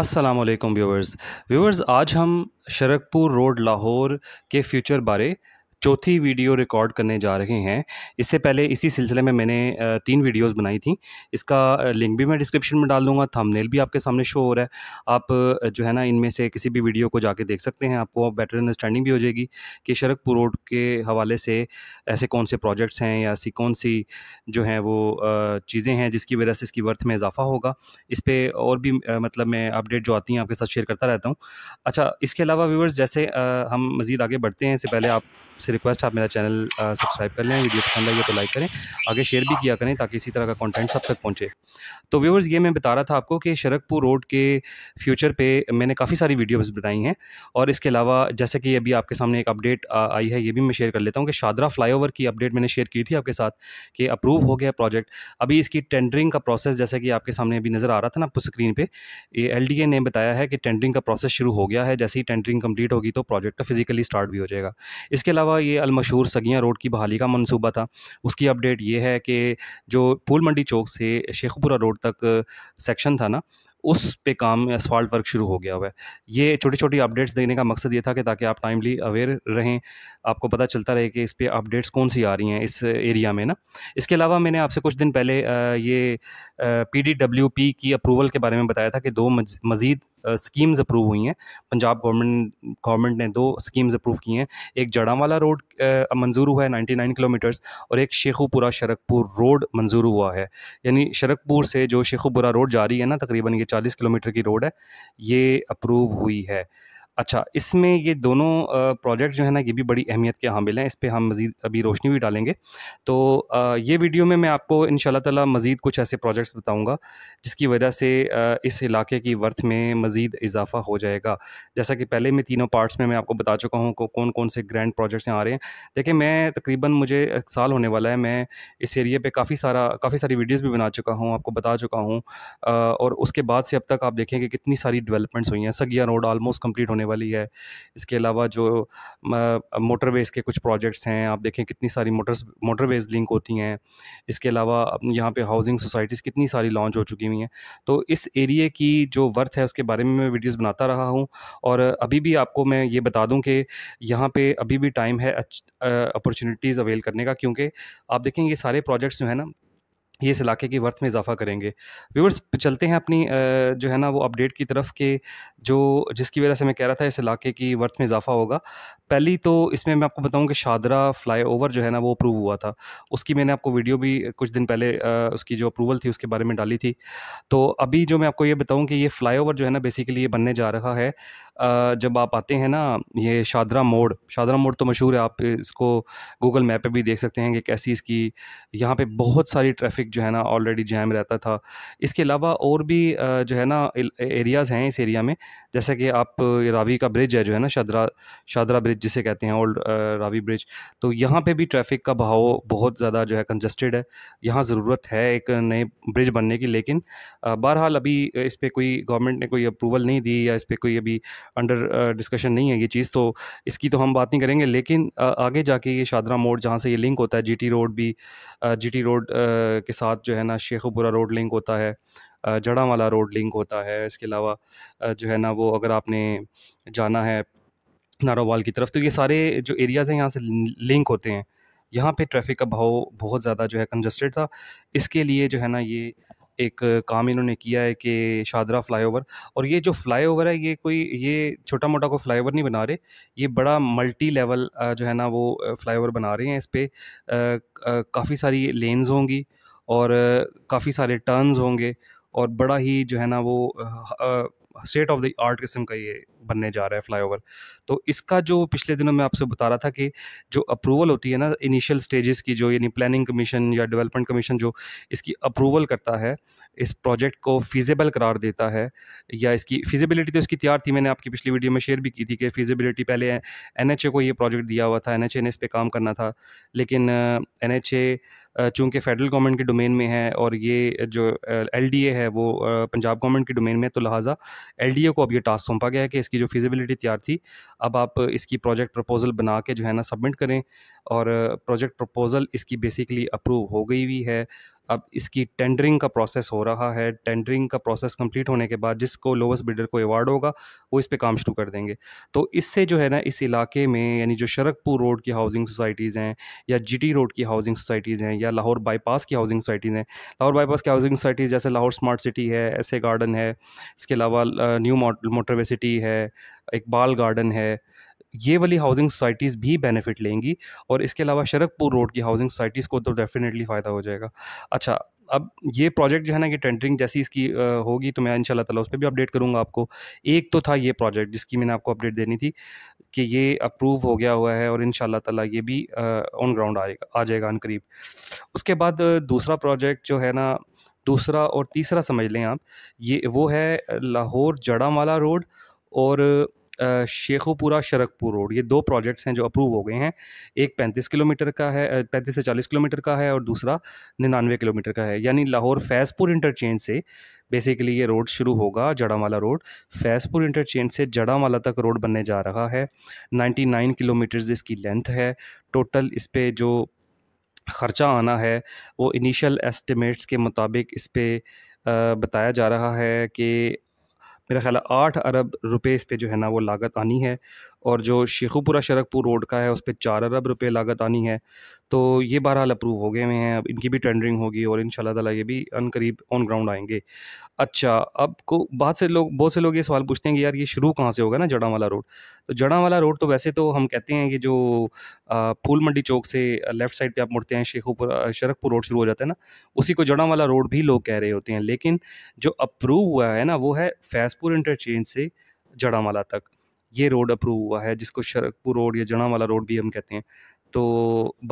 Aslam viewers viewers आज हम Sharakpur road Lahore के फ्यूचर बारे चौथी वीडियो रिकॉर्ड करने जा रहे हैं इससे पहले इसी सिलसिले में मैंने तीन वीडियोस बनाई थी इसका लिंक भी मैं डिस्क्रिप्शन में डाल दूँगा थंबनेल भी आपके सामने शो हो रहा है आप जो है ना इनमें से किसी भी वीडियो को जाके देख सकते हैं आपको बेटर अंडरस्टैंडिंग भी हो जाएगी कि शरकपुर रोड के हवाले से ऐसे कौन से प्रोजेक्ट्स हैं या ऐसी कौन सी जो हैं वो चीज़ें हैं जिसकी वजह से इसकी वर्थ में इजाफा होगा इस पर और भी मतलब मैं अपडेट जो आती हैं आपके साथ शेयर करता रहता हूँ अच्छा इसके अलावा व्यूवर्स जैसे हम मज़ीद आगे बढ़ते हैं इससे पहले आप आपसे रिक्वेस्ट आप मेरा चैनल सब्सक्राइब कर लें वीडियो पसंद आइए तो लाइक करें आगे शेयर भी किया करें ताकि इसी तरह का कंटेंट सब तक पहुंचे तो व्यूवर्स ये मैं बता रहा था आपको कि शरकपुर रोड के फ्यूचर पे मैंने काफ़ी सारी वीडियोज़ बताई हैं और इसके अलावा जैसे कि अभी आपके सामने एक अपडेट आई है ये भी मैं शेयर कर लेता हूँ कि शादरा फ्लाई की अपडेट मैंने शेयर की थी आपके साथ कि अप्रूव हो गया प्रोजेक्ट अभी इसकी टेंडरिंग का प्रोसेस जैसे कि आपके सामने अभी नज़र आ रहा था ना आपको स्क्रीन पर ये एल ने बताया है कि टेंडरिंग का प्रोसेस शुरू हो गया है जैसे ही टेंडरिंग कम्प्लीट होगी तो प्रोजेक्ट का फिजिकली स्टार्ट भी हो जाएगा इसके अलावा अलावा ये अलमशहूर सगियाँ रोड की बहाली का मनसूबा था उसकी अपडेट ये है कि जो फूल मंडी चौक से शेखपुरा रोड तक सेक्शन था ना उस पे काम एसफॉल्ट वर्क शुरू हो गया हुआ है ये छोटी छोटी अपडेट्स देने का मकसद ये था कि ताकि आप टाइमली अवेयर रहें आपको पता चलता रहे कि इस पर अपडेट्स कौन सी आ रही हैं इस एरिया में ना इसके अलावा मैंने आपसे कुछ दिन पहले ये पी की अप्रूवल के बारे में बताया था कि दो मज़ीद स्कीम्स अप्रूव हुई हैं पंजाब गवर्नमेंट गवर्नमेंट ने दो स्कीम्स अप्रूव की हैं एक जड़ावाला रोड मंजूर हुआ है नाइन्टी नाइन किलोमीटर्स और एक शेखुपुरा शरकपुर रोड मंजूर हुआ है यानी शरकपुर से जो शेखुपुरा रोड जा रही है ना तकरीबन ये चालीस किलोमीटर की रोड है ये अप्रूव हुई है अच्छा इसमें ये दोनों प्रोजेक्ट जो है ना ये भी बड़ी अहमियत के हामिल हैं इस पर हम मज़ीद अभी रोशनी भी डालेंगे तो ये वीडियो में मैं आपको इन ताला मज़ीद कुछ ऐसे प्रोजेक्ट्स बताऊँगा जिसकी वजह से इस इलाके की वर्थ में मज़ीद इजाफा हो जाएगा जैसा कि पहले मैं तीनों पार्ट्स में मैं आपको बता चुका हूँ कौन कौन से ग्रैंड प्रोजेक्ट्स यहाँ आ रहे हैं देखिए मैं तकरीबन मुझे एक साल होने वाला है मैं इस एरिए पर काफ़ी सारा काफ़ी सारी वीडियोज़ भी बना चुका हूँ आपको बता चुका हूँ और उसके बाद से अब तक आप देखें कितनी सारी डेवलपमेंट्स हुई हैं सगिया रोड आलमोस्ट कम्प्लीट होने वाली है इसके अलावा जो मोटरवेज़ के कुछ प्रोजेक्ट्स हैं आप देखें कितनी सारी मोटर्स मोटरवेज़ लिंक होती हैं इसके अलावा यहाँ पे हाउसिंग सोसाइटीज़ कितनी सारी लॉन्च हो चुकी हुई हैं तो इस एरिए की जो वर्थ है उसके बारे में मैं वीडियोज़ बनाता रहा हूँ और अभी भी आपको मैं ये बता दूँ कि यहाँ पर अभी भी टाइम है अपॉर्चुनिटीज़ अवेल करने का क्योंकि आप देखें ये सारे प्रोजेक्ट्स जो है ना ये इस इलाके की वर्थ में इजाफा करेंगे व्यूवर्स चलते हैं अपनी जो है ना वो अपडेट की तरफ के जो जिसकी वजह से मैं कह रहा था इस इलाके की वर्थ में इजाफा होगा पहली तो इसमें मैं आपको बताऊं कि शादरा फ्लाईओवर जो है ना वो अप्रूव हुआ था उसकी मैंने आपको वीडियो भी कुछ दिन पहले उसकी जो अप्रूवल थी उसके बारे में डाली थी तो अभी जो मैं आपको ये बताऊँ कि ये फ़्लाई जो है ना बेसिकली ये बनने जा रहा है जब आप आते हैं ना ये शादरा मोड़ शादरा मोड़ तो मशहूर है आप इसको गूगल मैप पर भी देख सकते हैं कि कैसी इसकी यहाँ पर बहुत सारी ट्रैफिक ट्रैफिक जो है ना ऑलरेडी जैम रहता था इसके अलावा और भी जो है ना एरियाज़ हैं इस एरिया में जैसा कि आप रावी का ब्रिज है जो है ना शादरा शादरा ब्रिज जिसे कहते हैं ओल्ड रावी ब्रिज तो यहाँ पर भी ट्रैफिक का बहाव बहुत ज़्यादा जो है कंजस्टेड है यहाँ ज़रूरत है एक नए ब्रिज बनने की लेकिन बहरहाल अभी इस पर कोई गवर्नमेंट ने कोई अप्रूवल नहीं दी या इस पर कोई अभी अंडर डिस्कशन नहीं है ये चीज़ तो इसकी तो हम बात नहीं करेंगे लेकिन आगे जाके ये शादरा मोड़ जहाँ से ये लिंक होता है जीटी रोड भी जीटी रोड के साथ जो है ना शेखपुरा रोड लिंक होता है वाला रोड लिंक होता है इसके अलावा जो है ना वो अगर आपने जाना है नारोवाल की तरफ तो ये सारे जो एरियाज़ हैं यहाँ से लिंक होते हैं यहाँ पे ट्रैफिक का भाव बहुत ज़्यादा जो है कंजस्टेड था इसके लिए जो है ना ये एक काम इन्होंने किया है कि शादरा फ्लाईओवर और ये जो फ्लाईओवर है ये कोई ये छोटा मोटा कोई फ्लाईओवर नहीं बना रहे ये बड़ा मल्टी लेवल जो है ना वो फ्लाईओवर बना रहे हैं इस पर काफ़ी सारी लेन्स होंगी और काफ़ी सारे टर्न्स होंगे और बड़ा ही जो है ना वो स्टेट ऑफ द आर्ट किस्म का ये बनने जा रहा है फ्लाईओवर तो इसका जो पिछले दिनों मैं आपसे बता रहा था कि जो अप्रूवल होती है ना इनिशियल स्टेजेस की जो यानी प्लानिंग कमीशन या डेवलपमेंट कमीशन जो इसकी अप्रूवल करता है इस प्रोजेक्ट को फिजेबल करार देता है या इसकी फिजिबिलिटी तो इसकी तैयार थी मैंने आपकी पिछली वीडियो में शेयर भी की थी कि फिजिबिलिटी पहले एन को ये प्रोजेक्ट दिया हुआ था एन ने इस पर काम करना था लेकिन एन चूँकि फेडरल गवर्नमेंट के डोमेन में है और ये जो एल है वो पंजाब गवर्नमेंट के डोमेन में तो लिहाजा एल को अब ये टास्क सौंपा गया है कि इसकी जो फिजिबिलिटी तैयार थी अब आप इसकी प्रोजेक्ट प्रपोज़ल बना के जो है ना सबमिट करें और प्रोजेक्ट प्रपोज़ल इसकी बेसिकली अप्रूव हो गई हुई है अब इसकी टेंडरिंग का प्रोसेस हो रहा है टेंडरिंग का प्रोसेस कंप्लीट होने के बाद जिसको लोवेस्ट बिल्डर को अवार्ड होगा वो इस पर काम शुरू कर देंगे तो इससे जो है ना इस इलाके में यानी जो शरकपुर रोड की हाउसिंग सोसाइटीज़ हैं या जी रोड की हाउसिंग सोसाइटीज़ हैं या लाहौर बाईपास की हाउसिंग सोसाइटीज़ हैं लाहौर बाईपास की हाउसिंग सोसाइटीज़ जैसे लाहौर स्मार्ट सिटी है ए गार्डन है इसके अलावा न्यू मोटरवे सिटी है इकबाल गार्डन है ये वाली हाउसिंग सोसाइटीज़ भी बेनिफिट लेंगी और इसके अलावा शरकपुर रोड की हाउसिंग सोसाइटीज़ को तो डेफिनेटली फ़ायदा हो जाएगा अच्छा अब ये प्रोजेक्ट जो है ना कि टेंडरिंग जैसी इसकी होगी तो मैं इन ताला उस पर भी अपडेट करूँगा आपको एक तो था ये प्रोजेक्ट जिसकी मैंने आपको अपडेट देनी थी कि ये अप्रूव हो गया हुआ है और इन ताला ये भी ऑन ग्राउंड आएगा आ जाएगा करीब उसके बाद दूसरा प्रोजेक्ट जो है ना दूसरा और तीसरा समझ लें आप ये वो है लाहौर जड़ामाला रोड और शेखोपुरा शरकपुर रोड ये दो प्रोजेक्ट्स हैं जो अप्रूव हो गए हैं एक पैंतीस किलोमीटर का है पैंतीस से चालीस किलोमीटर का है और दूसरा निन्यानवे किलोमीटर का है यानी लाहौर फैज़पुर इंटरचेंज से बेसिकली ये रोड शुरू होगा जड़ामाला रोड फैज़पुर इंटरचेंज से जड़ामाला तक रोड बनने जा रहा है 99 किलोमीटर्स इसकी लेंथ है टोटल इस पर जो ख़र्चा आना है वो इनिशियल एस्टिमेट्स के मुताबिक इस पर बताया जा रहा है कि मेरा ख्याल आठ अरब रुपये इस पर जो है ना वो लागत आनी है और जो शेखुपुरा शरकपुर रोड का है उस पर चार अरब रुपये लागत आनी है तो ये बहरहाल अप्रूव हो गए हुए हैं अब इनकी भी टेंडरिंग होगी और इन ताला ये भी अन करीब ऑन ग्राउंड आएंगे अच्छा अब को बहुत से लोग बहुत से लोग ये सवाल पूछते हैं कि यार ये शुरू कहाँ से होगा ना जड़ा वाला रोड तो जड़ा वाला रोड तो वैसे तो हम कहते हैं कि जो फूल मंडी चौक से लेफ़्ट साइड पे आप मुड़ते हैं शेखुपुरा शरकपुर रोड शुरू हो जाता है ना उसी को जड़ा वाला रोड भी लोग कह रहे होते हैं लेकिन जो अप्रूव हुआ है ना वो है फैज़पुर इंटरचेंज से जड़ामाला तक ये रोड अप्रूव हुआ है जिसको शरकपुर रोड या वाला रोड भी हम कहते हैं तो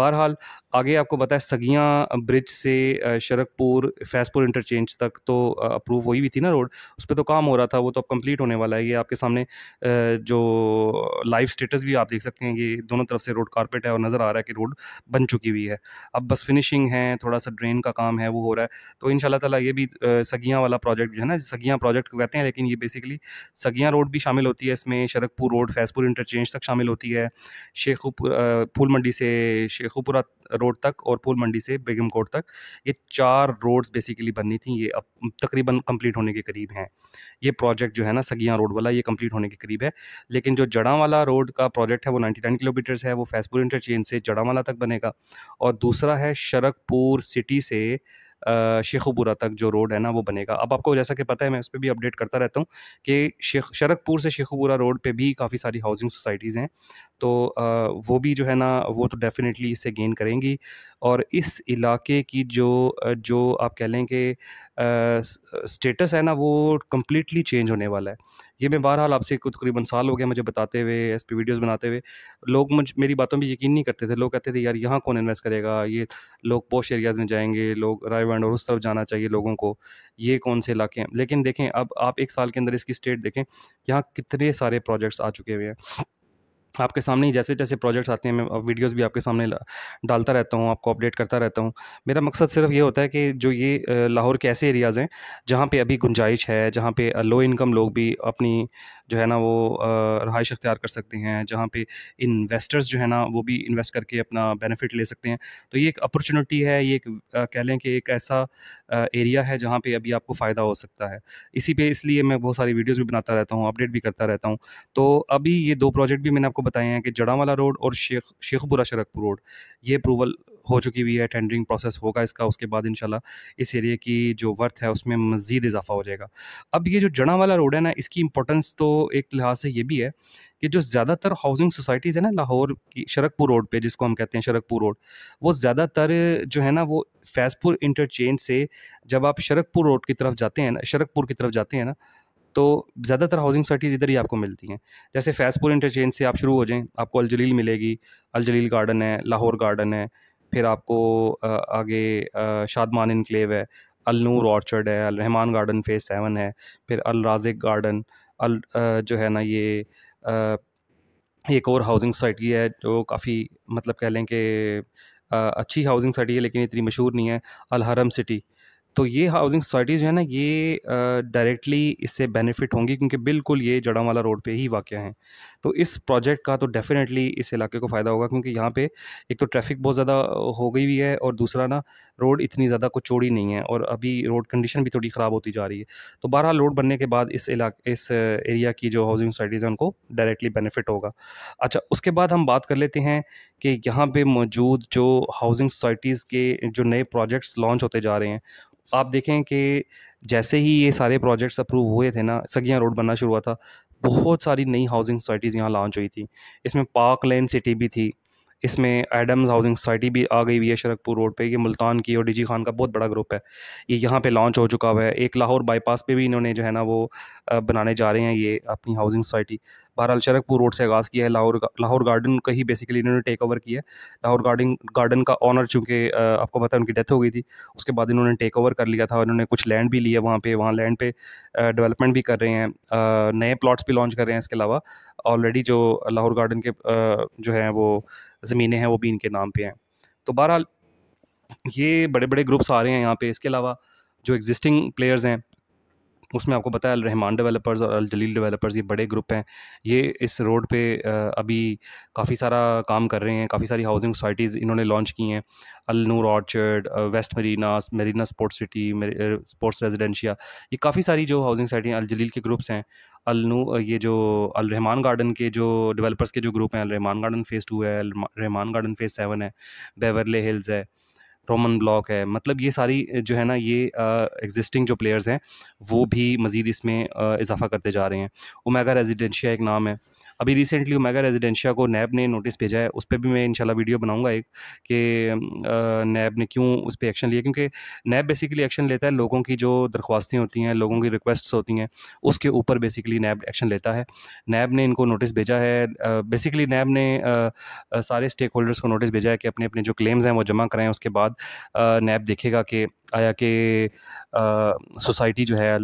बहरहाल आगे आपको बताया सगियाँ ब्रिज से शरकपुर फैजपुर इंटरचेंज तक तो अप्रूव हुई भी थी ना रोड उस पर तो काम हो रहा था वो तो अब कंप्लीट होने वाला है ये आपके सामने जो लाइव स्टेटस भी आप देख सकते हैं कि दोनों तरफ से रोड कारपेट है और नज़र आ रहा है कि रोड बन चुकी हुई है अब बस फिनिशिंग है थोड़ा सा ड्रेन का काम है वो हो रहा है तो इन ताला ये भी सगियाँ वाला प्रोजेक्ट जो है ना सगियाँ प्रोजेक्ट को कहते हैं लेकिन ये बेसिकली सगियाँ रोड भी शामिल होती है इसमें शरकपुर रोड फैजपुर इंटरचेंज तक शामिल होती है शेखपुर फूल मंडी मंडी से शेखुपुरा रोड तक और फूल मंडी से बेगम कोट तक ये चार रोड्स बेसिकली बननी थी ये अब तकरीबन कंप्लीट होने के करीब हैं ये प्रोजेक्ट जो है ना सगियाँ रोड वाला ये कंप्लीट होने के करीब है लेकिन जो जड़ा वाला रोड का प्रोजेक्ट है वो नाइन्टी नाइन किलोमीटर्स है वो फैसपुर इंटरचेंज से जड़ावाला तक बनेगा और दूसरा है शरकपुर सिटी से शेखुपुरा तक जो रोड है ना वो बनेगा अब आपको जैसा कि पता है मैं उस पर भी अपडेट करता रहता हूँ कि शेख शरकपुर से शेखुपुरा रोड पे भी काफ़ी सारी हाउसिंग सोसाइटीज़ हैं तो वो भी जो है ना वो तो डेफ़िनेटली इससे गेन करेंगी और इस इलाके की जो जो आप कह लें कि स्टेटस है ना वो कम्प्लीटली चेंज होने वाला है ये मैं बहरहाल आपसे तकरीबन साल हो गया मुझे बताते हुए एस पी वीडियोज़ बनाते हुए लोग मुझ मेरी बातों में यकीन नहीं करते थे लोग कहते थे यार यहाँ कौन इन्वेस्ट करेगा ये लोग पोश एरियाज़ में जाएंगे लोग रायवंड और उस तरफ जाना चाहिए लोगों को ये कौन से इलाके हैं लेकिन देखें अब आप एक साल के अंदर इसकी स्टेट देखें यहाँ कितने सारे प्रोजेक्ट्स आ चुके हुए हैं आपके सामने ही जैसे जैसे प्रोजेक्ट्स आते हैं मैं वीडियोस भी आपके सामने डालता रहता हूँ आपको अपडेट करता रहता हूँ मेरा मकसद सिर्फ ये होता है कि जो ये लाहौर के ऐसे एरियाज़ हैं जहाँ पे अभी गुंजाइश है जहाँ पे लो इनकम लोग भी अपनी जो है ना वो रहाइश अख्तियार कर सकते हैं जहाँ पे इन्वेस्टर्स जो है ना वो भी इन्वेस्ट करके अपना बेनिफिट ले सकते हैं तो ये एक अपॉर्चुनिटी है ये एक कह लें कि एक ऐसा एरिया है जहाँ पे अभी आपको फ़ायदा हो सकता है इसी पे इसलिए मैं बहुत सारी वीडियोस भी बनाता रहता हूँ अपडेट भी करता रहता हूँ तो अभी ये दो प्रोजेक्ट भी मैंने आपको बताए हैं कि जड़ावाला रोड और शेख शेखपुरा शरकपुर रोड ये अप्रूवल हो चुकी हुई है टेंडरिंग प्रोसेस होगा इसका उसके बाद इन इस एरिए की जो वर्थ है उसमें मज़ीद इजाफा हो जाएगा अब ये जो जड़ा वाला रोड है ना इसकी इंपॉर्टेंस तो एक लिहाज से ये भी है कि जो ज़्यादातर हाउसिंग सोसाइटीज़ है ना लाहौर की शरकपुर रोड पे जिसको हम कहते हैं शरकपुर रोड वो ज़्यादातर जो है ना वो फैज़पुर इंटरचेंज से जब आप शरकपुर रोड की तरफ जाते हैं ना शरकपुर की तरफ जाते हैं ना तो ज़्यादातर हाउसिंग सोसाइटीज़ इधर ही आपको मिलती हैं जैसे फैज़पुर इंटरचेंज से आप शुरू हो जाएँ आपको अलजलील मिलेगी अलजलील गार्डन है लाहौर गार्डन है फिर आपको आगे शादमान इनक्लेव है अल नूर हम्म। ऑर्चर्ड है Al Rahman garden phase seven है फिर अल राजिक गार्डन अल जो है ना ये एक और हाउसिंग सोसाइटी है जो काफ़ी मतलब कह लें कि अच्छी हाउसिंग सोसाइटी है लेकिन इतनी मशहूर नहीं है अल हरम सिटी तो ये हाउसिंग सोसाइटीज़ जो है ना ये डायरेक्टली इससे बेनिफिट होंगी क्योंकि बिल्कुल ये वाला रोड पे ही वाक़ हैं तो इस प्रोजेक्ट का तो डेफ़िनेटली इस इलाके को फ़ायदा होगा क्योंकि यहाँ पे एक तो ट्रैफिक बहुत ज़्यादा हो गई हुई है और दूसरा ना रोड इतनी ज़्यादा कुछ चौड़ी नहीं है और अभी रोड कंडीशन भी थोड़ी ख़राब होती जा रही है तो बहरहाल रोड बनने के बाद इस इलाके इस एरिया की जो हाउसिंग सोसाइटीज़ हैं उनको डायरेक्टली बेनिफिट होगा अच्छा उसके बाद हम बात कर लेते हैं कि यहाँ पे मौजूद जो हाउसिंग सोसाइटीज़ के जो नए प्रोजेक्ट्स लॉन्च होते जा रहे हैं आप देखें कि जैसे ही ये सारे प्रोजेक्ट्स अप्रूव हुए थे ना सगियाँ रोड बनना शुरू हुआ था बहुत सारी नई हाउसिंग सोसाइटीज़ यहाँ लॉन्च हुई थी इसमें पार्क लेन सिटी भी थी इसमें एडम्स हाउसिंग सोसाइटी भी आ गई हुई है शरकपुर रोड पे ये मुल्तान की और डीजी खान का बहुत बड़ा ग्रुप है ये यहाँ पे लॉन्च हो चुका हुआ है एक लाहौर बाईपास पे भी इन्होंने जो है ना वो बनाने जा रहे हैं ये अपनी हाउसिंग सोसाइटी बहरहाल शरकपुर रोड से आगाज़ किया है लाहौर लाहौर गार्डन का ही बेसिकली इन्होंने टेक ओवर किया है लाहौर गार्डन गार्डन का ऑनर चूँकि आपको पता है उनकी डेथ हो गई थी उसके बाद इन्होंने टेक ओवर कर लिया था इन्होंने कुछ लैंड भी लिया वहाँ पर वहाँ लैंड पर डेवलपमेंट भी कर रहे हैं नए प्लाट्स भी लॉन्च कर रहे हैं इसके अलावा ऑलरेडी जो लाहौर गार्डन के जो हैं वो ज़मीनें हैं वो भी इनके नाम पर हैं तो बहरहाल ये बड़े बड़े ग्रुप्स आ रहे हैं यहाँ पे इसके अलावा जो एग्जिस्टिंग प्लेयर्स हैं उसमें आपको पता है रहमान डेवलपर्स और अल जलील डेवलपर्स ये बड़े ग्रुप हैं ये इस रोड पे अभी काफ़ी सारा काम कर रहे हैं काफ़ी सारी हाउसिंग सोसाइटीज़ इन्होंने लॉन्च की हैं Al Noor orchard west marina marina sports city sports residencia ये काफ़ी सारी जो हाउसिंग सोसाइटियाँ अल जलील के ग्रुप्स हैं अल नू ये जो अल रहमान गार्डन के जो डेवलपर्स के जो ग्रुप हैं Al Rahman garden phase two है Al Rahman garden phase seven है बेवरले हिल्स है रोमन ब्लॉक है मतलब ये सारी जो है ना ये एग्जिस्टिंग जो प्लेयर्स हैं वो भी मज़ीद इसमें इजाफा करते जा रहे हैं उमेगा रेजिडेंशिया एक नाम है अभी रिसेंटली मेगा रेजिडेंशिया को नैब ने नोटिस भेजा है उस पर भी मैं इनशाला वीडियो बनाऊंगा एक कि नैब ने क्यों उस पर एक्शन लिया क्योंकि नैब बेसिकली एक्शन लेता है लोगों की जो दरख्वास्तें होती हैं लोगों की रिक्वेस्ट्स होती हैं उसके ऊपर बेसिकली नैब एक्शन लेता है नैब ने इनको नोटिस भेजा है बेसिकली नैब ने सारे स्टेक होल्डर्स को नोटिस भेजा है कि अपने अपने जो क्लेम्स हैं वो जमा कराएं उसके बाद नैब देखेगा कि आया कि सोसाइटी जो है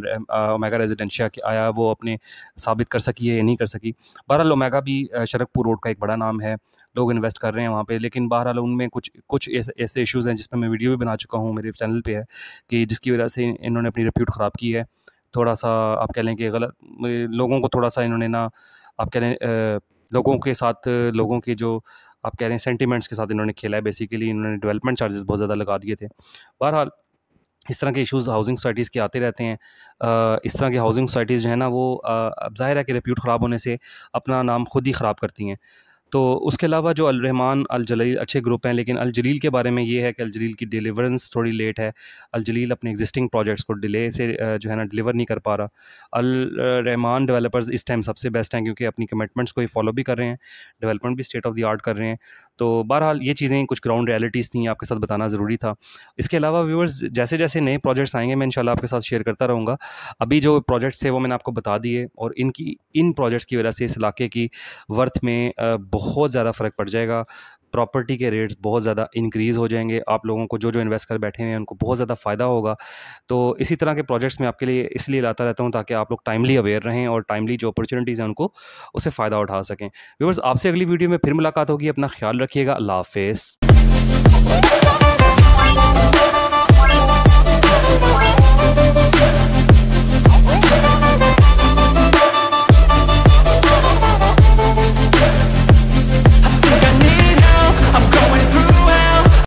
ओमेगा रेजिडेंशिया के आया वो अपने साबित कर सकी है या नहीं कर सकी बहरहाल ओमेगा भी शरकपुर रोड का एक बड़ा नाम है लोग इन्वेस्ट कर रहे हैं वहाँ पे लेकिन बहरहाल उनमें कुछ कुछ ऐसे इश्यूज़ हैं जिस पर मैं वीडियो भी बना चुका हूँ मेरे चैनल पे है कि जिसकी वजह से इन्होंने अपनी रिप्यूट ख़राब की है थोड़ा सा आप कह लें कि गलत लोगों को थोड़ा सा इन्होंने ना आप कह लें लोगों के साथ लोगों के जो आप कह रहे हैं सेंटिमेंट्स के साथ इन्होंने खेला है बेसिकली इन्होंने डेवलपमेंट चार्जेस बहुत ज़्यादा लगा दिए थे बहरहाल इस तरह के इश्यूज हाउसिंग सोसाइटीज़ के आते रहते हैं इस तरह की हाउसिंग सोसाइटीज़ जो है ना वो अब जाहिर है कि रिप्यूट ख़राब होने से अपना नाम खुद ही ख़राब करती हैं तो उसके अलावा जो अलरहमान अलजलील अच्छे ग्रुप हैं लेकिन अलजलील के बारे में ये है कि अलजलील की डिलीवरेंस थोड़ी लेट है अलजलील अपने एग्जिस्टिंग प्रोजेक्ट्स को डिले से जो है ना डिलीवर नहीं कर पा रहा अलरहमान डेवलपर्स इस टाइम सबसे बेस्ट हैं क्योंकि अपनी कमिटमेंट्स को ही फॉलो भी कर रहे हैं डेवलपमेंट भी स्टेट ऑफ द आर्ट कर रहे हैं तो बहरहाल ये चीज़ें कुछ ग्राउंड रियलिटीज़ थी आपके साथ बताना ज़रूरी था इसके अलावा व्यूवर्स जैसे जैसे नए प्रोजेक्ट्स आएंगे मैं इन आपके साथ शेयर करता रहूँगा अभी जो प्रोजेक्ट्स थे वो मैंने आपको बता दिए और इनकी इन प्रोजेक्ट्स की वजह से इस इलाके की वर्थ में बहुत बहुत ज़्यादा फ़र्क पड़ जाएगा प्रॉपर्टी के रेट्स बहुत ज़्यादा इंक्रीज़ हो जाएंगे आप लोगों को जो जो इन्वेस्ट कर बैठे हैं उनको बहुत ज़्यादा फ़ायदा होगा तो इसी तरह के प्रोजेक्ट्स में आपके लिए इसलिए लाता रहता हूँ ताकि आप लोग टाइमली अवेयर रहें और टाइमली जो अपॉर्चुनिटीज़ हैं उनको उससे फ़ायदा उठा सकें व्यूवर्स आपसे अगली वीडियो में फिर मुलाकात होगी अपना ख्याल रखिएगा अल्लाह हाफिज़